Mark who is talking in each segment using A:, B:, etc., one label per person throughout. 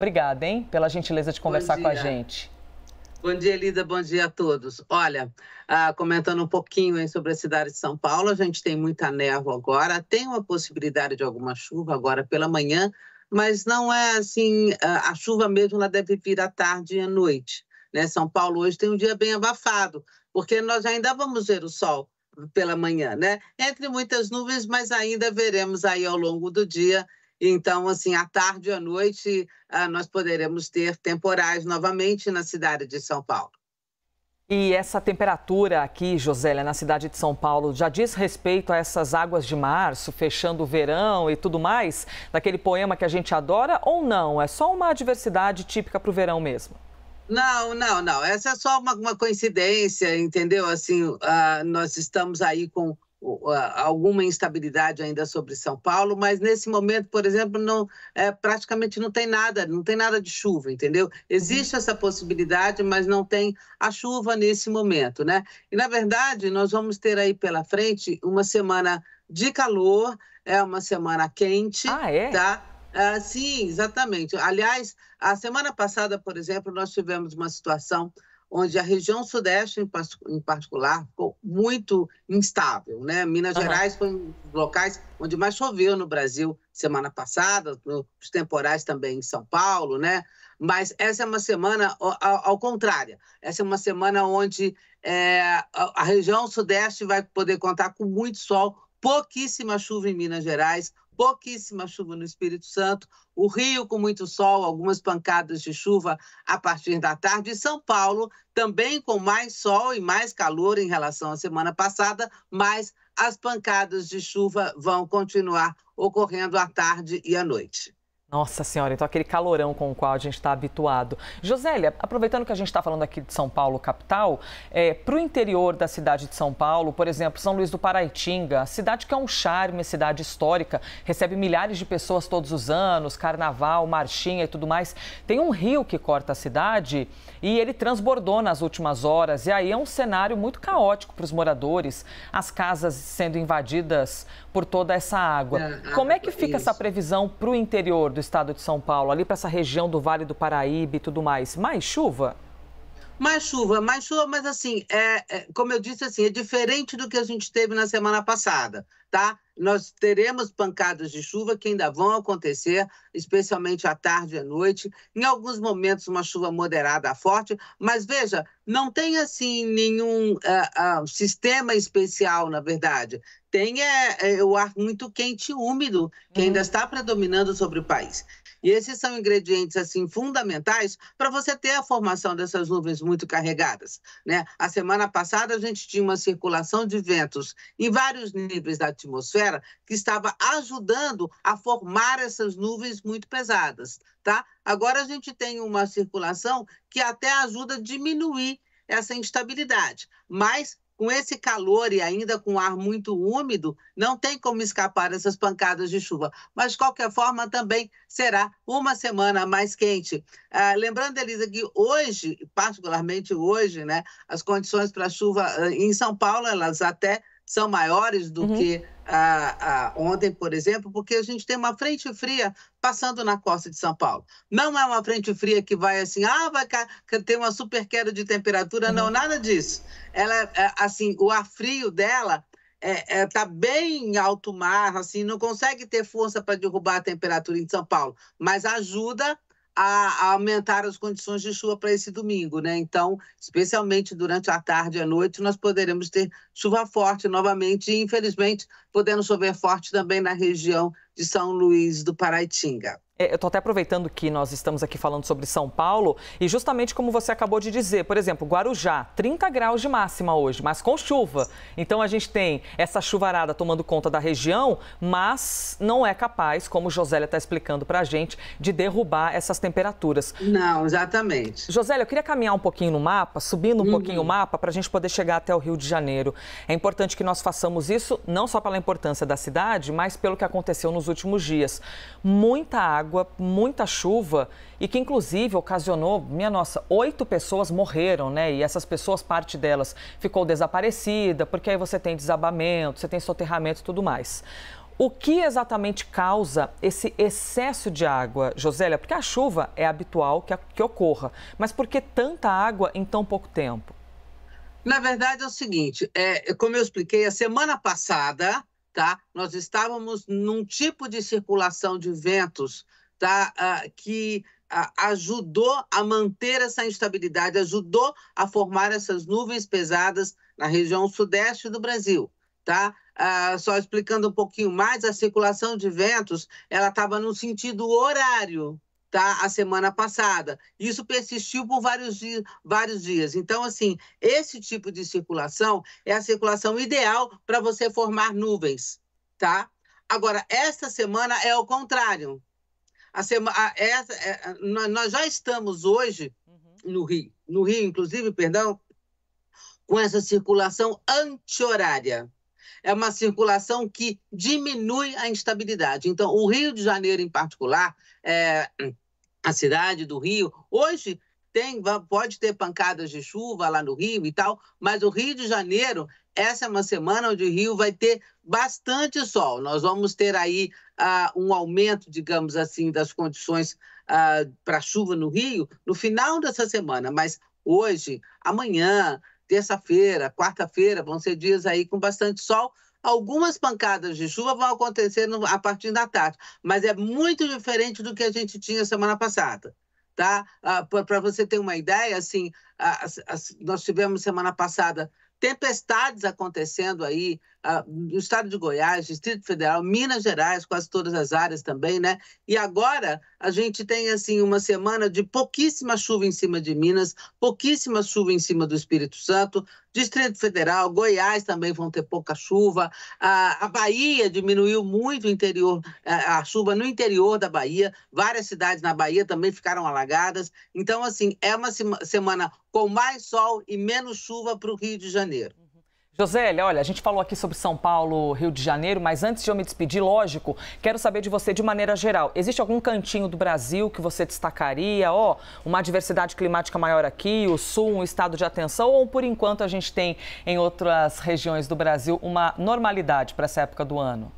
A: Obrigada, hein, pela gentileza de conversar com a gente.
B: Bom dia, Lida. Bom dia a todos. Olha, ah, comentando um pouquinho hein, sobre a cidade de São Paulo, a gente tem muita névoa agora, tem uma possibilidade de alguma chuva agora pela manhã, mas não é assim, ah, a chuva mesmo ela deve vir à tarde e à noite. Né? São Paulo hoje tem um dia bem abafado, porque nós ainda vamos ver o sol pela manhã, né? Entre muitas nuvens, mas ainda veremos aí ao longo do dia então, assim, à tarde e à noite, ah, nós poderemos ter temporais novamente na cidade de São Paulo.
A: E essa temperatura aqui, Josélia, na cidade de São Paulo, já diz respeito a essas águas de março, fechando o verão e tudo mais, daquele poema que a gente adora, ou não? É só uma adversidade típica para o verão mesmo?
B: Não, não, não. Essa é só uma, uma coincidência, entendeu? Assim, uh, nós estamos aí com alguma instabilidade ainda sobre São Paulo, mas nesse momento, por exemplo, não, é, praticamente não tem nada, não tem nada de chuva, entendeu? Existe uhum. essa possibilidade, mas não tem a chuva nesse momento, né? E na verdade nós vamos ter aí pela frente uma semana de calor, é uma semana quente, ah, é? tá? Ah, sim, exatamente. Aliás, a semana passada, por exemplo, nós tivemos uma situação onde a região sudeste, em particular, ficou muito instável. Né? Minas uhum. Gerais foi um dos locais onde mais choveu no Brasil semana passada, os temporais também em São Paulo, né? mas essa é uma semana ao, ao contrário. Essa é uma semana onde é, a região sudeste vai poder contar com muito sol, pouquíssima chuva em Minas Gerais, pouquíssima chuva no Espírito Santo, o Rio com muito sol, algumas pancadas de chuva a partir da tarde, e São Paulo também com mais sol e mais calor em relação à semana passada, mas as pancadas de chuva vão continuar ocorrendo à tarde e à noite.
A: Nossa Senhora, então aquele calorão com o qual a gente está habituado. Josélia, aproveitando que a gente está falando aqui de São Paulo, capital, é, para o interior da cidade de São Paulo, por exemplo, São Luís do Paraitinga, cidade que é um charme, cidade histórica, recebe milhares de pessoas todos os anos, carnaval, marchinha e tudo mais. Tem um rio que corta a cidade e ele transbordou nas últimas horas. E aí é um cenário muito caótico para os moradores, as casas sendo invadidas por toda essa água. É, Como é que fica essa previsão para o interior? do estado de São Paulo, ali para essa região do Vale do Paraíba e tudo mais. Mais chuva?
B: Mais chuva, mais chuva, mas assim, é, é, como eu disse, assim, é diferente do que a gente teve na semana passada, tá? nós teremos pancadas de chuva que ainda vão acontecer, especialmente à tarde e à noite. Em alguns momentos, uma chuva moderada a forte, mas veja, não tem assim nenhum uh, uh, sistema especial, na verdade. Tem é, é, o ar muito quente e úmido, que ainda hum. está predominando sobre o país. E esses são ingredientes assim fundamentais para você ter a formação dessas nuvens muito carregadas. Né? A semana passada a gente tinha uma circulação de ventos em vários níveis da atmosfera que estava ajudando a formar essas nuvens muito pesadas. Tá? Agora a gente tem uma circulação que até ajuda a diminuir essa instabilidade, mas com esse calor e ainda com ar muito úmido, não tem como escapar dessas pancadas de chuva. Mas, de qualquer forma, também será uma semana mais quente. Ah, lembrando, Elisa, que hoje, particularmente hoje, né, as condições para chuva ah, em São Paulo, elas até são maiores do uhum. que ontem, por exemplo, porque a gente tem uma frente fria passando na costa de São Paulo. Não é uma frente fria que vai assim, ah, vai ter uma super queda de temperatura, uhum. não, nada disso. Ela, é, assim, o ar frio dela é, é, tá bem alto mar, assim, não consegue ter força para derrubar a temperatura em São Paulo, mas ajuda a, aumentar as condições de chuva para esse domingo, né? Então, especialmente durante a tarde e a noite, nós poderemos ter chuva forte novamente e, infelizmente, podendo chover forte
A: também na região de São Luís do Paraitinga. É, eu estou até aproveitando que nós estamos aqui falando sobre São Paulo e justamente como você acabou de dizer, por exemplo, Guarujá, 30 graus de máxima hoje, mas com chuva. Então a gente tem essa chuvarada tomando conta da região, mas não é capaz, como Josélia está explicando para a gente, de derrubar essas temperaturas. Não, exatamente. Josélia, eu queria caminhar um pouquinho no mapa, subindo um uhum. pouquinho o mapa para a gente poder chegar até o Rio de Janeiro. É importante que nós façamos isso não só pela importância da cidade, mas pelo que aconteceu nos últimos dias. Muita água, muita chuva e que inclusive ocasionou, minha nossa, oito pessoas morreram, né? E essas pessoas, parte delas ficou desaparecida, porque aí você tem desabamento, você tem soterramento e tudo mais. O que exatamente causa esse excesso de água, Josélia? Porque a chuva é habitual que, que ocorra, mas por que tanta água em tão pouco tempo? Na
B: verdade é o seguinte, é, como eu expliquei, a semana passada tá? Nós estávamos num tipo de circulação de ventos, tá? Ah, que ah, ajudou a manter essa instabilidade, ajudou a formar essas nuvens pesadas na região sudeste do Brasil, tá? Ah, só explicando um pouquinho mais, a circulação de ventos, ela estava no sentido horário, tá? A semana passada. Isso persistiu por vários, dias, vários dias. Então, assim, esse tipo de circulação é a circulação ideal para você formar nuvens, tá? Agora, esta semana é o contrário. A semana essa, é, nós já estamos hoje uhum. no Rio, no Rio, inclusive, perdão, com essa circulação anti-horária é uma circulação que diminui a instabilidade. Então, o Rio de Janeiro, em particular, é, a cidade do Rio, hoje tem, pode ter pancadas de chuva lá no Rio e tal, mas o Rio de Janeiro, essa é uma semana onde o Rio vai ter bastante sol. Nós vamos ter aí ah, um aumento, digamos assim, das condições ah, para chuva no Rio no final dessa semana, mas hoje, amanhã, terça-feira, quarta-feira, vão ser dias aí com bastante sol. Algumas pancadas de chuva vão acontecer no, a partir da tarde, mas é muito diferente do que a gente tinha semana passada. Tá? Ah, Para você ter uma ideia, assim, nós tivemos semana passada tempestades acontecendo aí ah, no estado de Goiás, Distrito Federal, Minas Gerais, quase todas as áreas também, né? E agora a gente tem assim uma semana de pouquíssima chuva em cima de Minas, pouquíssima chuva em cima do Espírito Santo, Distrito Federal, Goiás também vão ter pouca chuva, a, a Bahia diminuiu muito o interior, a, a chuva no interior da Bahia, várias cidades na Bahia também ficaram alagadas. Então, assim, é uma semana com mais sol e menos chuva para o Rio de Janeiro.
A: Josélia, olha, a gente falou aqui sobre São Paulo, Rio de Janeiro, mas antes de eu me despedir, lógico, quero saber de você de maneira geral. Existe algum cantinho do Brasil que você destacaria? Ó, oh, uma diversidade climática maior aqui, o Sul, um estado de atenção? Ou por enquanto a gente tem em outras regiões do Brasil uma normalidade para essa época do ano?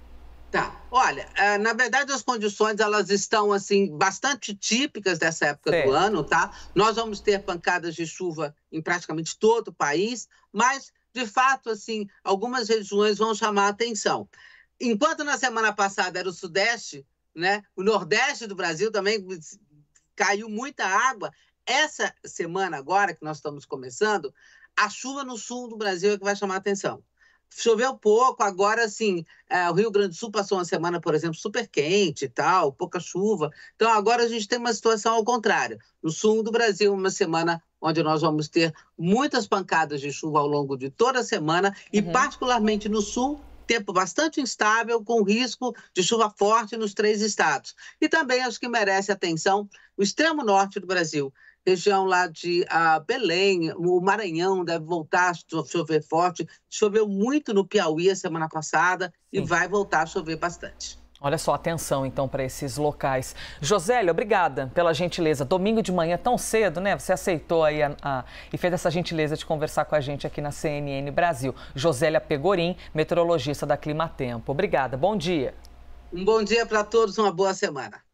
B: Tá. Olha, eh, na verdade as condições elas estão assim bastante típicas dessa época Sim. do ano, tá? Nós vamos ter pancadas de chuva em praticamente todo o país, mas de fato, assim, algumas regiões vão chamar a atenção. Enquanto na semana passada era o Sudeste, né, o Nordeste do Brasil também caiu muita água. Essa semana agora que nós estamos começando, a chuva no sul do Brasil é que vai chamar a atenção. Choveu pouco, agora assim é, o Rio Grande do Sul passou uma semana, por exemplo, super quente e tal, pouca chuva. Então agora a gente tem uma situação ao contrário. No sul do Brasil, uma semana onde nós vamos ter muitas pancadas de chuva ao longo de toda a semana e, uhum. particularmente no sul, tempo bastante instável, com risco de chuva forte nos três estados. E também acho que merece atenção o extremo norte do Brasil. Região lá de uh, Belém, o Maranhão deve voltar a chover forte. Choveu muito no Piauí a semana passada Sim. e vai voltar a chover
A: bastante. Olha só, atenção então para esses locais. Josélia, obrigada pela gentileza. Domingo de manhã, tão cedo, né? Você aceitou aí a, a, e fez essa gentileza de conversar com a gente aqui na CNN Brasil. Josélia Pegorim, meteorologista da Climatempo. Obrigada, bom dia.
B: Um bom dia para todos, uma boa semana.